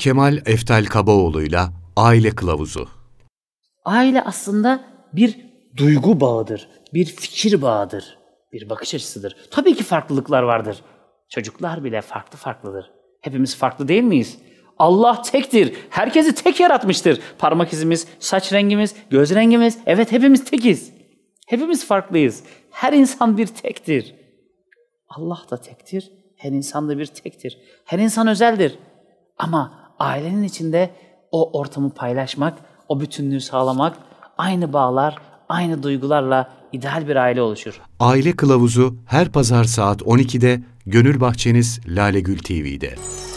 Kemal Eftel Kabaoğlu'yla Aile Kılavuzu. Aile aslında bir duygu bağıdır, bir fikir bağıdır, bir bakış açısıdır. Tabii ki farklılıklar vardır. Çocuklar bile farklı farklıdır. Hepimiz farklı değil miyiz? Allah tektir. Herkesi tek yaratmıştır. Parmak izimiz, saç rengimiz, göz rengimiz. Evet hepimiz tekiz. Hepimiz farklıyız. Her insan bir tektir. Allah da tektir. Her insan da bir tektir. Her insan özeldir. Ama ailenin içinde o ortamı paylaşmak, o bütünlüğü sağlamak, aynı bağlar, aynı duygularla ideal bir aile oluşur. Aile Kılavuzu her pazar saat 12'de Gönül Bahçeniz Lale Gül TV'de.